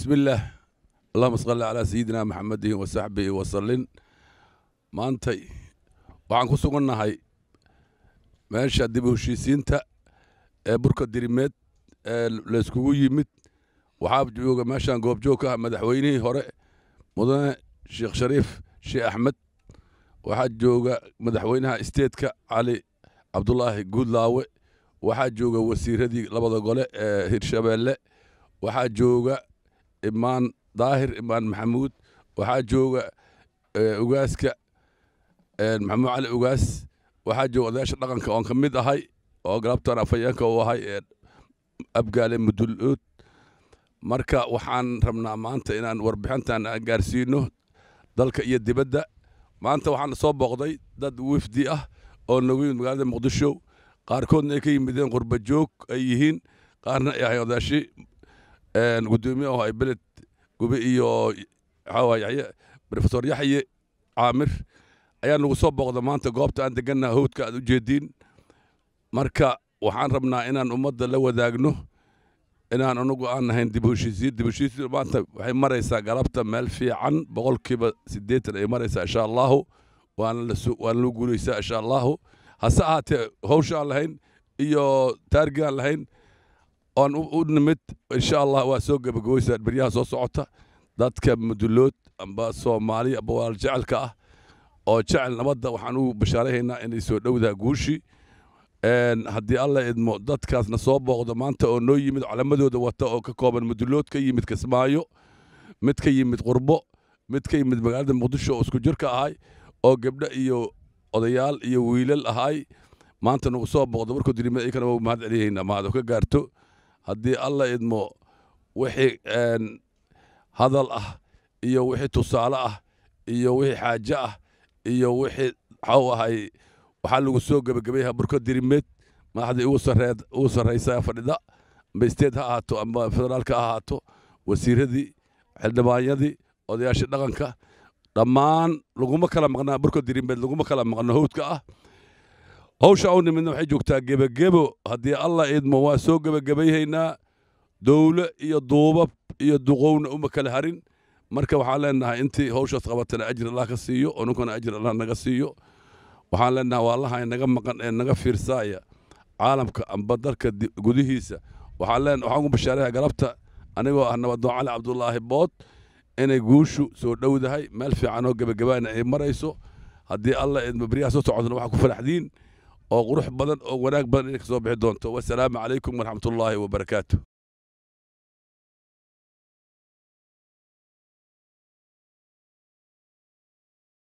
bismi illaah allahuma salli calaa sayidinaa maxamadihi wa saxbihi wa sallin maantay waxaan ku sugannahay meesha dib u heshiisiinta ee burka dirimeed ee layskugu yimid waxaa jooga meeshaan goobjoog ka ah madaxweynihii hore mudane sheekh shariif sheekh axmed waxaa jooga madaxweynaha isteedka cali cabdulaahi guudlaawe waxaa jooga wasiiradii labada gole ee hirshabeelle waxaa jooga imaan daahir imaan maxamuud waxaa jooga eh, ugaaska eh, maxamuud cali ugaas waxaa jooga odayaasha dhaqanka oon ka mid ahay oo galabtan afayeenka u ahay ee abgaale mudulood marka waxaan rabnaa maanta inaan warbixintan aan gaarsiino dalka iyo dibadda maanta waxaan soo booqday dad wifdi ah oo nagu yimid magaalada muqdisho qaarkoodna ay ka yimideen qurba joog ay yihiin qaarna ay ahay odaashi gudoomiye oo ay gube iyo rofesor yaxye caamir ayaa nagu soo booqda maanta goobta aan deganna hawdka aad u jeediin marka waxaan rabnaa inaan ummadda la wadaagno inaan anugu aan nahayn dibheshiisiin dibheshiisiin maanta waxay maraysaa galabta meel fiican boqolkiiba siddeetan ay maraysaa insha allaahu waana la guuleysaa insha allaahu hase ahaatee hawsha aan lahayn iyo aan lahayn oon u nimid insha allah waa soo gebagaboysaa beryaha soo socota dadka mudulood amba soomaali amba jecelka ah oo jecel nabadda waxaan u bashaarahaynaa inay soo dhowdaha guushii haddii alla idmo dadkaasna soo booqdo maanta oo noo yimid calamadooda wata oo ka kooban mudulood ka yimid kismaayo mid ka yimid qurbo mid ka yimid magaalada muqdisho oo isku jirka ahay oo gebdho iyo odayaal iyo wiilal ahay maantana uu soo booqdo markuu dirimad iyankana waa mahad celiyaynaa mahad ka gaarto haddii alla idmo wixii hadal ah iyo wixii tusaale ah iyo wixii xaaje ah iyo wixii waxau ahay waxaa lagu soo gebagabayaha burko dirimeed madaxdii ugu sarraysa fadhida amba state ha ahaato amba federaalka ha ahaato wasiiradii xildhibaanyadii odayaashii dhaqanka dhammaan laguma kala maqnaa burka dirimeed laguma kala maqno hawdka ah hawsha u nimidna waxay joogtaa gebagebo haddii alla idmo waa soo gebagebayhaynaa dowle iyo duubab iyo duqowna uma kala harin marka waxaan leenahay intii hawshaas qabatana ajir allah ka siiyo oo ninkuna ajir allah naga siiyo waxaan leenahay waa allaha naga maqan ee naga fiirsaaya caalamka amba gudihiisa waxaan leen waxaan ku bashaaraya galabta anigoo ah nabadoon cali cabdulaahi bood inay guushu soo dhowdahay meel fiican oo gebagabaana ay marayso haddii allah idmo beryaha soo socotana waxaa ku faraxdiin oo qurux badan oo wanaag badan idinka soo bixi doonto wasalaamu calaykum waraxmat ullaahi wabarakaatu